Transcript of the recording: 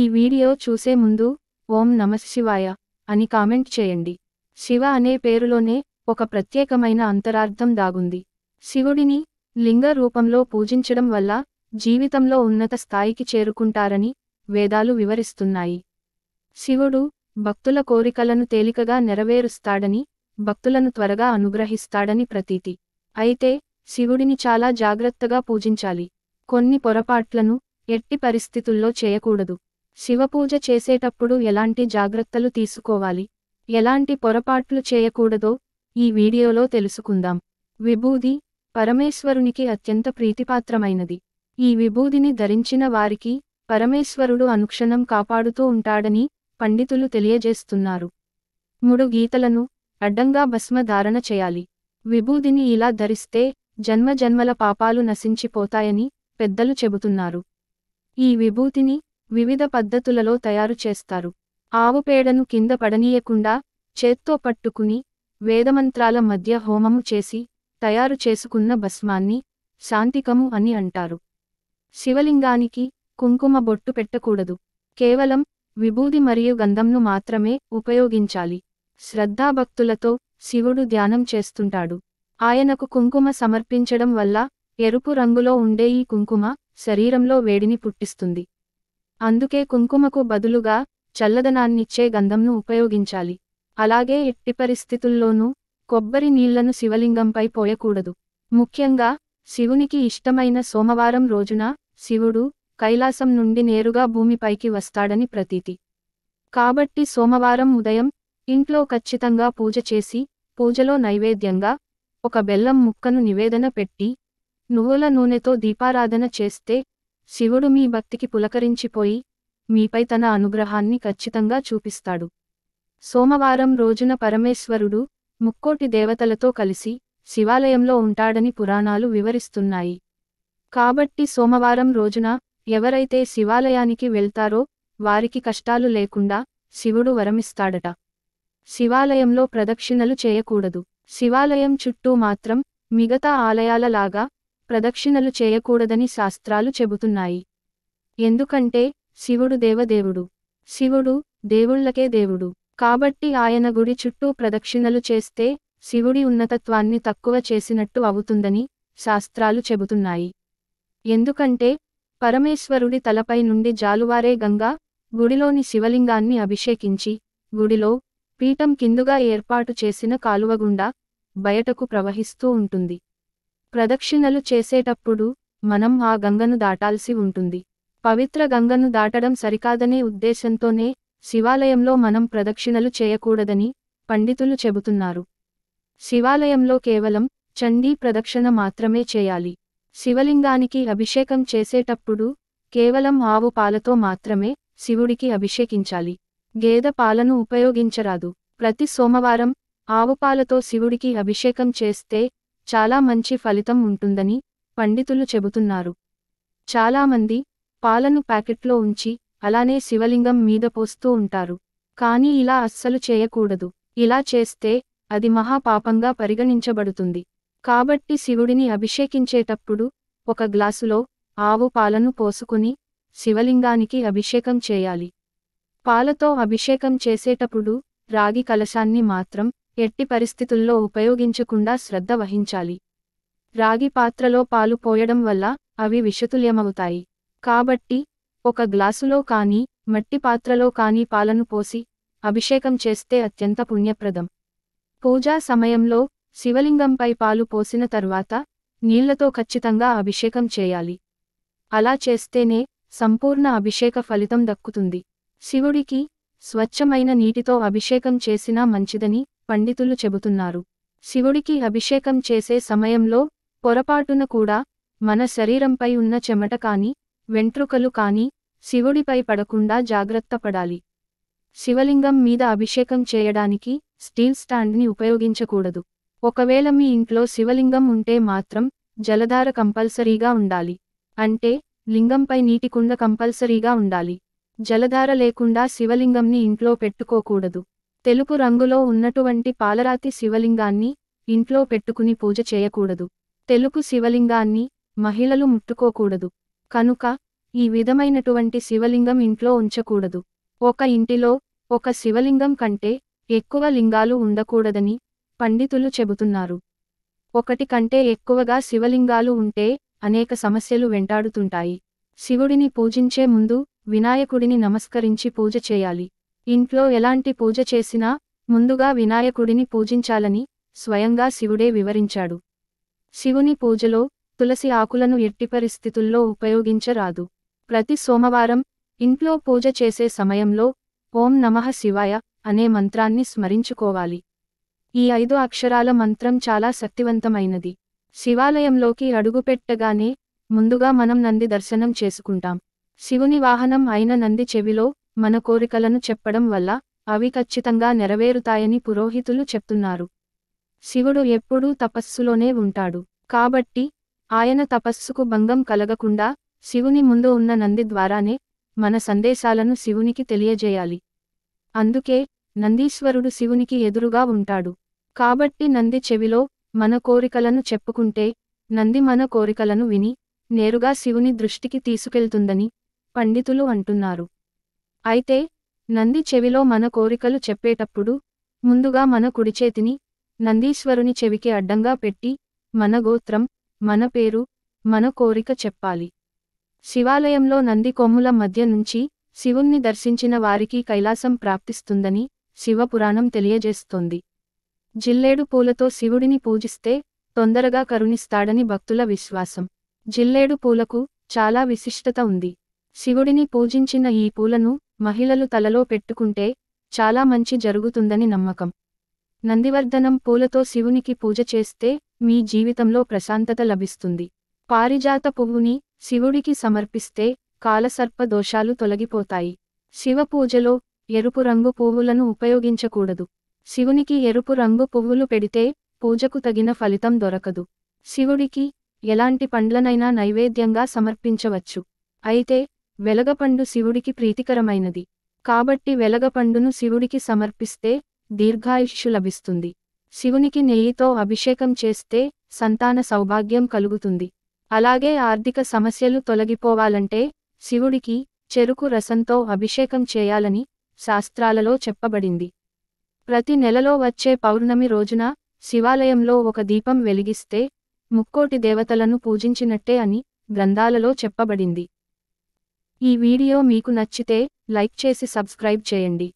ఈ వీడియో చూసే ముందు ఓం నమశివాయ అని కామెంట్ చేయండి శివ అనే పేరులోనే ఒక ప్రత్యేకమైన అంతరార్థం దాగుంది శివుడిని లింగ రూపంలో పూజించడం వల్ల జీవితంలో ఉన్నత స్థాయికి చేరుకుంటారని వేదాలు వివరిస్తున్నాయి శివుడు భక్తుల కోరికలను తేలికగా నెరవేరుస్తాడని భక్తులను త్వరగా అనుగ్రహిస్తాడని ప్రతీతి అయితే శివుడిని చాలా జాగ్రత్తగా పూజించాలి కొన్ని పొరపాట్లను ఎట్టి పరిస్థితుల్లో చేయకూడదు శివపూజ చేసేటప్పుడు ఎలాంటి జాగ్రత్తలు తీసుకోవాలి ఎలాంటి పొరపాట్లు చేయకూడదో ఈ వీడియోలో తెలుసుకుందాం విభూది పరమేశ్వరునికి అత్యంత ప్రీతిపాత్రమైనది ఈ విభూదిని ధరించిన వారికి పరమేశ్వరుడు అనుక్షణం కాపాడుతూ ఉంటాడని పండితులు తెలియజేస్తున్నారు మూడు గీతలను అడ్డంగా భస్మ ధారణ చేయాలి విభూదిని ఇలా ధరిస్తే జన్మజన్మల పాపాలు నశించిపోతాయని పెద్దలు చెబుతున్నారు ఈ విభూతిని వివిధ పద్ధతులలో తయారు చేస్తారు ఆవు పేడను కింద పడనీయకుండా చేత్తో పట్టుకుని వేదమంత్రాల మధ్య హోమము చేసి తయారు చేసుకున్న భస్మాన్ని శాంతికము అని అంటారు శివలింగానికి కుంకుమ బొట్టు పెట్టకూడదు కేవలం విభూది మరియు గంధంను మాత్రమే ఉపయోగించాలి శ్రద్ధాభక్తులతో శివుడు ధ్యానం చేస్తుంటాడు ఆయనకు కుంకుమ సమర్పించడం వల్ల ఎరుపు రంగులో ఉండే ఈ కుంకుమ శరీరంలో వేడిని పుట్టిస్తుంది అందుకే కుంకుమకు బదులుగా చల్లదనాన్నిచ్చే గంధంను ఉపయోగించాలి అలాగే ఎట్టి పరిస్థితుల్లోనూ కొబ్బరి నీళ్లను శివలింగంపై పోయకూడదు ముఖ్యంగా శివునికి ఇష్టమైన సోమవారం రోజున శివుడు కైలాసం నుండి నేరుగా భూమిపైకి వస్తాడని ప్రతీతి కాబట్టి సోమవారం ఉదయం ఇంట్లో ఖచ్చితంగా పూజ చేసి పూజలో నైవేద్యంగా ఒక బెల్లం ముక్కను నివేదన పెట్టి నువ్వుల నూనెతో దీపారాధన చేస్తే శివుడు మీ భక్తికి పులకరించిపోయి మీపై తన అనుగ్రహాన్ని ఖచ్చితంగా చూపిస్తాడు సోమవారం రోజున పరమేశ్వరుడు ముక్కోటి దేవతలతో కలిసి శివాలయంలో ఉంటాడని పురాణాలు వివరిస్తున్నాయి కాబట్టి సోమవారం రోజున ఎవరైతే శివాలయానికి వెళ్తారో వారికి కష్టాలు లేకుండా శివుడు వరమిస్తాడట శివాలయంలో ప్రదక్షిణలు చేయకూడదు శివాలయం చుట్టూ మాత్రం మిగతా ఆలయాలలాగా ప్రదక్షిణలు చేయకూడదని శాస్త్రాలు చెబుతున్నాయి ఎందుకంటే శివుడు దేవదేవుడు శివుడు దేవుళ్లకే దేవుడు కాబట్టి ఆయన గుడి చుట్టూ ప్రదక్షిణలు చేస్తే శివుడి ఉన్నతత్వాన్ని తక్కువ చేసినట్టు అవుతుందని శాస్త్రాలు చెబుతున్నాయి ఎందుకంటే పరమేశ్వరుడి తలపై నుండి జాలువారే గంగా గుడిలోని శివలింగాన్ని అభిషేకించి గుడిలో పీఠం కిందుగా ఏర్పాటు చేసిన కాలువగుండా బయటకు ప్రవహిస్తూ ఉంటుంది ప్రదక్షిణలు చేసేటప్పుడు మనం ఆ గంగను దాటాల్సి ఉంటుంది పవిత్ర గంగను దాటడం సరికాదనే ఉద్దేశంతోనే శివాలయంలో మనం ప్రదక్షిణలు చేయకూడదని పండితులు చెబుతున్నారు శివాలయంలో కేవలం చండీ ప్రదక్షిణ మాత్రమే చేయాలి శివలింగానికి అభిషేకం చేసేటప్పుడు కేవలం ఆవు పాలతో మాత్రమే శివుడికి అభిషేకించాలి గేదె పాలను ఉపయోగించరాదు ప్రతి సోమవారం ఆవుపాలతో శివుడికి అభిషేకం చేస్తే చాలా మంచి ఫలితం ఉంటుందని పండితులు చెబుతున్నారు చాలామంది పాలను ప్యాకెట్లో ఉంచి అలానే శివలింగం మీద పోస్తూ ఉంటారు కానీ ఇలా అస్సలు చేయకూడదు ఇలా చేస్తే అది మహాపాపంగా పరిగణించబడుతుంది కాబట్టి శివుడిని అభిషేకించేటప్పుడు ఒక గ్లాసులో ఆవు పాలను పోసుకుని శివలింగానికి అభిషేకం చేయాలి పాలతో అభిషేకం చేసేటప్పుడు రాగి కలశాన్ని మాత్రం ఎట్టి పరిస్థితుల్లో ఉపయోగించకుండా శ్రద్ధ వహించాలి రాగి పాత్రలో పాలు పోయడం వల్ల అవి విషతుల్యమవుతాయి కాబట్టి ఒక గ్లాసులో కానీ మట్టి పాత్రలో కానీ పాలను పోసి అభిషేకం చేస్తే అత్యంత పుణ్యప్రదం పూజా సమయంలో శివలింగంపై పాలు పోసిన తర్వాత నీళ్లతో ఖచ్చితంగా అభిషేకం చేయాలి అలా చేస్తేనే సంపూర్ణ అభిషేక ఫలితం దక్కుతుంది శివుడికి స్వచ్ఛమైన నీటితో అభిషేకం చేసినా మంచిదని పండితులు చెబుతున్నారు శివుడికి అభిషేకం చేసే సమయంలో పొరపాటున కూడా మన శరీరంపై ఉన్న చెమట కాని వెంట్రుకలు కాని శివుడిపై పడకుండా జాగ్రత్త పడాలి శివలింగం మీద అభిషేకం చేయడానికి స్టీల్ స్టాండ్ని ఉపయోగించకూడదు ఒకవేళ మీ ఇంట్లో శివలింగం ఉంటే మాత్రం జలధార కంపల్సరీగా ఉండాలి అంటే లింగంపై నీటి కుండ కంపల్సరీగా ఉండాలి జలధార లేకుండా శివలింగంని ఇంట్లో పెట్టుకోకూడదు తెలుపు రంగులో ఉన్నటువంటి పాలరాతి శివలింగాన్ని ఇంట్లో పెట్టుకుని పూజ చేయకూడదు తెలుపు శివలింగాన్ని మహిళలు ముట్టుకోకూడదు కనుక ఈ విధమైనటువంటి శివలింగం ఇంట్లో ఉంచకూడదు ఒక ఇంటిలో ఒక శివలింగం కంటే ఎక్కువ లింగాలు ఉండకూడదని పండితులు చెబుతున్నారు ఒకటి కంటే ఎక్కువగా శివలింగాలు ఉంటే అనేక సమస్యలు వెంటాడుతుంటాయి శివుడిని పూజించే ముందు వినాయకుడిని నమస్కరించి పూజ చేయాలి ఇంట్లో ఎలాంటి పూజ చేసినా ముందుగా వినాయకుడిని పూజించాలని స్వయంగా శివుడే వివరించాడు శివుని పూజలో తులసి ఆకులను ఎట్టి పరిస్థితుల్లో ఉపయోగించరాదు ప్రతి సోమవారం ఇంట్లో పూజ చేసే సమయంలో ఓం నమః శివాయ అనే మంత్రాన్ని స్మరించుకోవాలి ఈ ఐదు అక్షరాల మంత్రం చాలా శక్తివంతమైనది శివాలయంలోకి అడుగుపెట్టగానే ముందుగా మనం నంది దర్శనం చేసుకుంటాం శివుని వాహనం అయిన నంది చెవిలో మన కోరికలను చెప్పడం వల్ల అవి ఖచ్చితంగా నెరవేరుతాయని పురోహితులు చెప్తున్నారు శివుడు ఎప్పుడూ తపస్సులోనే ఉంటాడు కాబట్టి ఆయన తపస్సుకు భంగం కలగకుండా శివుని ముందు ఉన్న నంది ద్వారానే మన సందేశాలను శివునికి తెలియజేయాలి అందుకే నందీశ్వరుడు శివునికి ఎదురుగా ఉంటాడు కాబట్టి నంది చెవిలో మన కోరికలను చెప్పుకుంటే నంది మన కోరికలను విని నేరుగా శివుని దృష్టికి తీసుకెళ్తుందని పండితులు అంటున్నారు అయితే నంది చెవిలో మన కోరికలు చెప్పేటప్పుడు ముందుగా మన కుడిచేతిని నందీశ్వరుని చెవికి అడ్డంగా పెట్టి మన గోత్రం మన పేరు మన కోరిక చెప్పాలి శివాలయంలో నంది కొమ్ముల మధ్య నుంచి శివుణ్ణి దర్శించిన వారికి కైలాసం ప్రాప్తిస్తుందని శివపురాణం తెలియజేస్తోంది జిల్లేడు పూలతో శివుడిని పూజిస్తే తొందరగా కరుణిస్తాడని భక్తుల విశ్వాసం జిల్లేడు పూలకు చాలా విశిష్టత ఉంది శివుడిని పూజించిన ఈ పూలను మహిళలు తలలో పెట్టుకుంటే చాలా మంచి జరుగుతుందని నమ్మకం నందివర్ధనం పూలతో శివునికి పూజ చేస్తే మీ జీవితంలో ప్రశాంతత లభిస్తుంది పారిజాత పువ్వుని శివుడికి సమర్పిస్తే కాలసర్ప దోషాలు తొలగిపోతాయి శివ పూజలో ఎరుపు రంగు పువ్వులను ఉపయోగించకూడదు శివునికి ఎరుపు రంగు పువ్వులు పెడితే పూజకు తగిన ఫలితం దొరకదు శివుడికి ఎలాంటి పండ్లనైనా నైవేద్యంగా సమర్పించవచ్చు అయితే వెలగపండు శివుడికి ప్రీతికరమైనది కాబట్టి వెలగపండును శివుడికి సమర్పిస్తే దీర్ఘాయుష్యు లభిస్తుంది శివునికి నెయ్యితో అభిషేకం చేస్తే సంతాన సౌభాగ్యం కలుగుతుంది అలాగే ఆర్థిక సమస్యలు తొలగిపోవాలంటే శివుడికి చెరుకు రసంతో అభిషేకం చేయాలని శాస్త్రాలలో చెప్పబడింది ప్రతి నెలలో వచ్చే పౌర్ణమి రోజున శివాలయంలో ఒక దీపం వెలిగిస్తే ముక్కోటి దేవతలను పూజించినట్టే అని గ్రంథాలలో చెప్పబడింది ఈ వీడియో మీకు నచ్చితే లైక్ చేసి సబ్స్క్రైబ్ చేయండి